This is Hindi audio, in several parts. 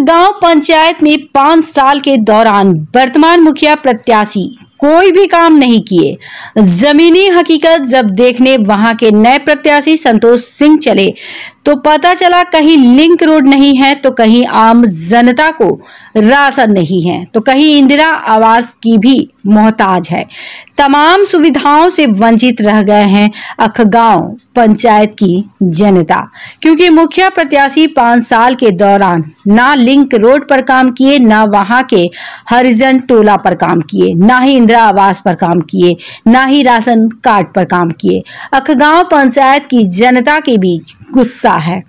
लखगांव पंचायत में पांच साल के दौरान वर्तमान मुखिया प्रत्याशी कोई भी काम नहीं किए जमीनी हकीकत जब देखने वहां के नए प्रत्याशी संतोष सिंह चले तो पता चला कहीं लिंक रोड नहीं है तो कहीं आम जनता को राशन नहीं है तो कहीं इंदिरा आवास की भी मोहताज है तमाम सुविधाओं से वंचित रह गए हैं अखगांव पंचायत की जनता क्योंकि मुखिया प्रत्याशी पांच साल के दौरान ना लिंक रोड पर काम किए ना वहां के हरिजन टोला पर काम किए ना ही इंदिरा आवास पर काम किए ना ही राशन कार्ड पर काम किए अखगांव पंचायत की जनता के बीच गुस्सा है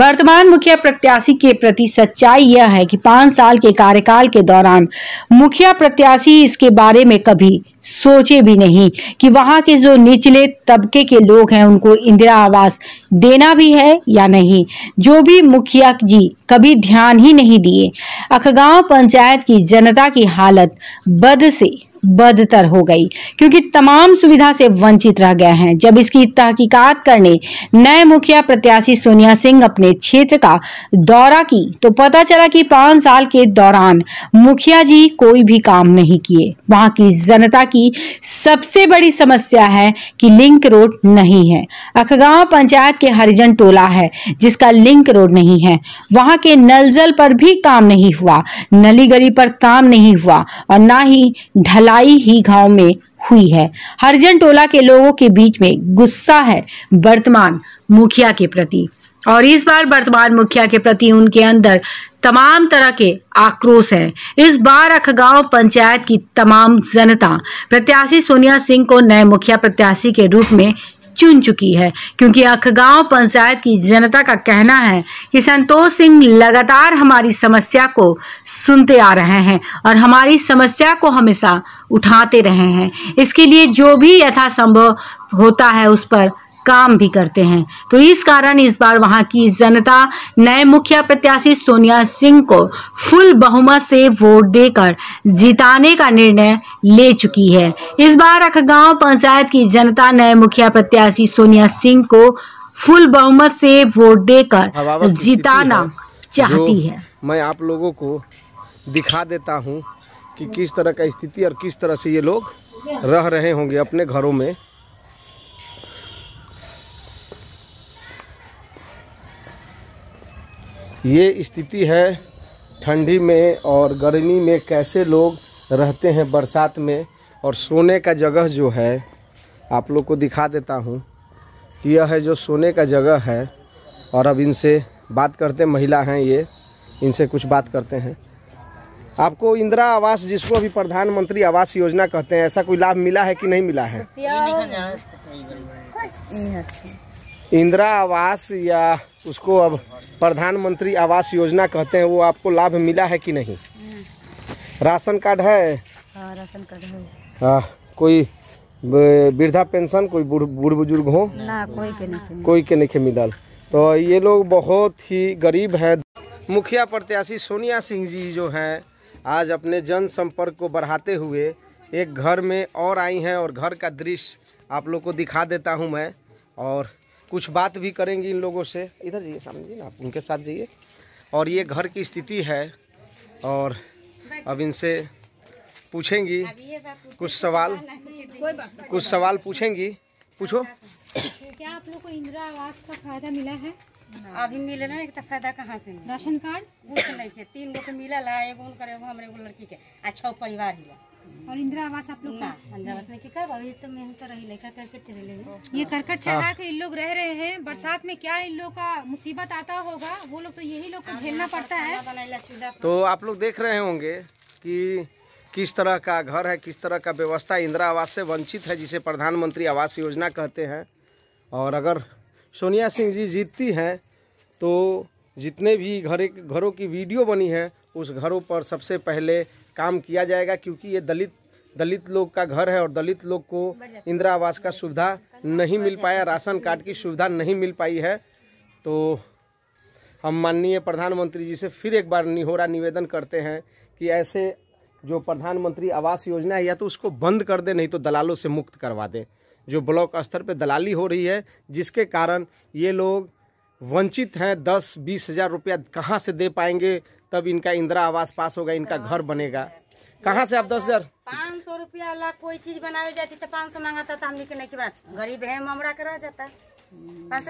वर्तमान मुखिया प्रत्याशी के प्रति सच्चाई यह है कि पांच साल के कार्यकाल के दौरान मुखिया प्रत्याशी इसके बारे में कभी सोचे भी नहीं कि वहाँ के जो निचले तबके के लोग हैं उनको इंदिरा आवास देना भी है या नहीं जो भी मुखिया जी कभी ध्यान ही नहीं दिए अखगांव पंचायत की जनता की हालत बद से बदतर हो गई क्योंकि तमाम सुविधा से वंचित रह गए हैं जब इसकी तहकीकात करने नए मुखिया प्रत्याशी सोनिया सिंह अपने क्षेत्र का दौरा की तो पता चला कि पांच साल के दौरान मुखिया जी कोई भी काम नहीं किए वहां की जनता की सबसे बड़ी समस्या है कि लिंक रोड नहीं है अखगांव पंचायत के हरिजन टोला है जिसका लिंक रोड नहीं है वहां के नल पर भी काम नहीं हुआ नली गली पर काम नहीं हुआ और ना ही ढला भिलाई ही गांव में हुई है हरजन टोला के लोगों के बीच में गुस्सा है वर्तमान मुखिया के प्रति और इस बार वर्तमान मुखिया के प्रति उनके अंदर तमाम तरह के आक्रोश है इस बार अखगांव पंचायत की तमाम जनता प्रत्याशी सोनिया सिंह को नए मुखिया प्रत्याशी के रूप में चुन चुकी है क्योंकि अखगांव पंचायत की जनता का कहना है कि संतोष सिंह लगातार हमारी समस्या को सुनते आ रहे हैं और हमारी समस्या को हमेशा उठाते रहे हैं इसके लिए जो भी यथासंभव होता है उस पर काम भी करते हैं तो इस कारण इस बार वहां की जनता नए मुखिया प्रत्याशी सोनिया सिंह को फुल बहुमत से वोट देकर जिताने का निर्णय ले चुकी है इस बार अखगांव पंचायत की जनता नए मुखिया प्रत्याशी सोनिया सिंह को फुल बहुमत से वोट देकर हाँ, जिताना चाहती है मैं आप लोगों को दिखा देता हूँ कि किस तरह का स्थिति और किस तरह से ये लोग रह रहे होंगे अपने घरों में ये स्थिति है ठंडी में और गर्मी में कैसे लोग रहते हैं बरसात में और सोने का जगह जो है आप लोग को दिखा देता हूँ कि यह है जो सोने का जगह है और अब इनसे बात करते महिला हैं ये इनसे कुछ बात करते हैं आपको इंदिरा आवास जिसको अभी प्रधानमंत्री आवास योजना कहते हैं ऐसा कोई लाभ मिला है कि नहीं मिला है इंदिरा आवास या उसको अब प्रधानमंत्री आवास योजना कहते हैं वो आपको लाभ मिला है कि नहीं हम्म। राशन कार्ड है आ, हाँ, राशन कार्ड है आ, कोई वृद्धा पेंशन कोई बूढ़ बुजुर्ग हो ना कोई के नहीं कोई के नहीं मिलल तो ये लोग बहुत ही गरीब है मुखिया प्रत्याशी सोनिया सिंह जी जो हैं आज अपने जनसंपर्क को बढ़ाते हुए एक घर में और आई हैं और घर का दृश्य आप लोग को दिखा देता हूं मैं और कुछ बात भी करेंगे इन लोगों से इधर जाइए सामने जी आप उनके साथ जाइए और ये घर की स्थिति है और अब इनसे पूछेंगी कुछ सवाल कुछ सवाल पूछेंगी पूछो क्या आप लोग को इंदिरा आवास का फायदा मिला है अभी मिले ना एक तो फायदा कहाँ से राशन कार्ड कुछ नहीं है तीन लोग तो मिला ला एगो हुनकर एगो हमरे लड़की के अच्छा परिवार ही और इंदिरा आवास आप लोग का हाँ, इंदिरा आवास तो मैं तो रही करकट चले ले ये करकट चढ़ा हाँ। के इन लोग रह रहे हैं बरसात में क्या इन लोग का मुसीबत आता होगा वो लोग तो यही लोग को हाँ, झेलना पड़ता है तो आप लोग देख रहे होंगे कि किस तरह का घर है किस तरह का व्यवस्था इंदिरा आवास से वंचित है जिसे प्रधानमंत्री आवास योजना कहते हैं और अगर सोनिया सिंह जी जीतती हैं तो जितने भी घर घरों की वीडियो बनी है उस घरों पर सबसे पहले काम किया जाएगा क्योंकि ये दलित दलित लोग का घर है और दलित लोग को इंदिरा आवास का सुविधा नहीं मिल पाया राशन कार्ड की सुविधा नहीं मिल पाई है तो हम माननीय प्रधानमंत्री जी से फिर एक बार निहोरा निवेदन करते हैं कि ऐसे जो प्रधानमंत्री आवास योजना है या तो उसको बंद कर दें नहीं तो दलालों से मुक्त करवा दें जो ब्लॉक स्तर पर दलाली हो रही है जिसके कारण ये लोग वंचित हैं दस बीस हज़ार रुपया कहाँ से दे पाएंगे तब इनका इंदिरा आवास पास होगा इनका हाँ, घर बनेगा कहाँ से आप दस हजार पाँच सौ रुपया ला कोई चीज बनावे जाती तो पाँच सौ मांगाता था तो हमने की नहीं गरीब है ममरा के रह जाता पाँच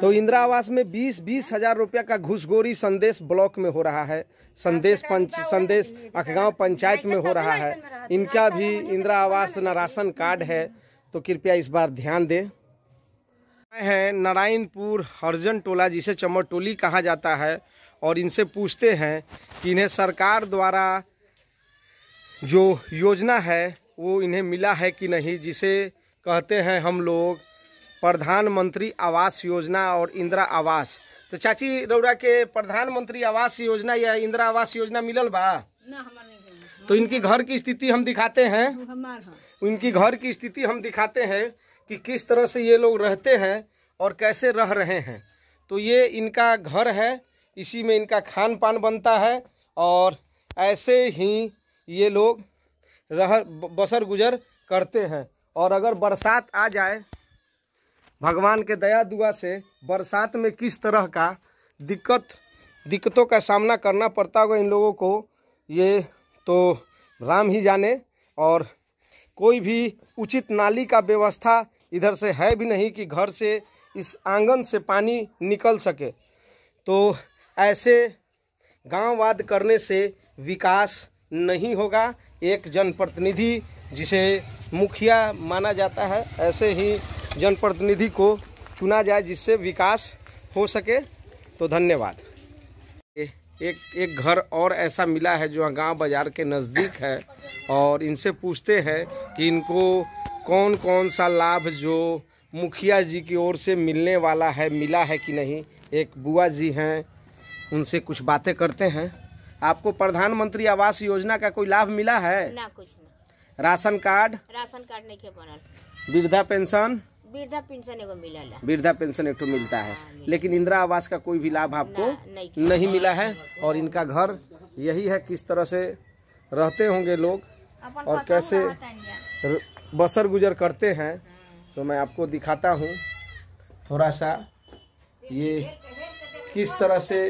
तो इंदिरा आवास में बीस बीस हजार रूपया का घुसगोरी संदेश ब्लॉक में हो रहा है संदेश पंच संदेश अखगांव पंचायत में हो तो रहा है इनका भी इंदिरा आवास न राशन कार्ड है तो कृपया इस बार ध्यान दें है नारायणपुर हरजन टोला जिसे चमर टोली कहा जाता है और इनसे पूछते हैं कि इन्हें सरकार द्वारा जो योजना है वो इन्हें मिला है कि नहीं जिसे कहते हैं हम लोग प्रधानमंत्री आवास योजना और इंदिरा आवास तो चाची रौरा के प्रधानमंत्री आवास योजना या इंदिरा आवास योजना मिलल बा ना तो इनकी घर की स्थिति हम दिखाते हैं हाँ। इनकी घर की स्थिति हम दिखाते हैं कि किस तरह से ये लोग रहते हैं और कैसे रह रहे हैं तो ये इनका घर है इसी में इनका खान पान बनता है और ऐसे ही ये लोग रह बसर गुजर करते हैं और अगर बरसात आ जाए भगवान के दया दुआ से बरसात में किस तरह का दिक्कत दिक्कतों का सामना करना पड़ता होगा इन लोगों को ये तो राम ही जाने और कोई भी उचित नाली का व्यवस्था इधर से है भी नहीं कि घर से इस आंगन से पानी निकल सके तो ऐसे गांववाद करने से विकास नहीं होगा एक जनप्रतिनिधि जिसे मुखिया माना जाता है ऐसे ही जनप्रतिनिधि को चुना जाए जिससे विकास हो सके तो धन्यवाद एक एक घर और ऐसा मिला है जो गांव बाजार के नज़दीक है और इनसे पूछते हैं कि इनको कौन कौन सा लाभ जो मुखिया जी की ओर से मिलने वाला है मिला है कि नहीं एक बुआ जी हैं उनसे कुछ बातें करते हैं आपको प्रधानमंत्री आवास योजना का कोई लाभ मिला है ना कुछ ना राशन कार्ड राशन कार्ड नहीं वृद्धा पेंशन वृद्धा पेंशन मिला वृद्धा पेंशन एक मिलता है हाँ, लेकिन इंदिरा आवास का कोई भी लाभ आपको नहीं मिला है और इनका घर यही है किस तरह से रहते होंगे लोग और कैसे बसर गुजर करते हैं तो मैं आपको दिखाता हूँ थोड़ा सा ये किस तरह से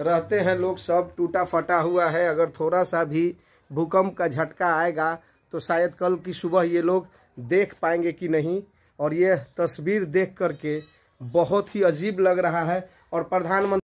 रहते हैं लोग सब टूटा फटा हुआ है अगर थोड़ा सा भी भूकंप का झटका आएगा तो शायद कल की सुबह ये लोग देख पाएंगे कि नहीं और ये तस्वीर देख करके बहुत ही अजीब लग रहा है और प्रधानमंत्री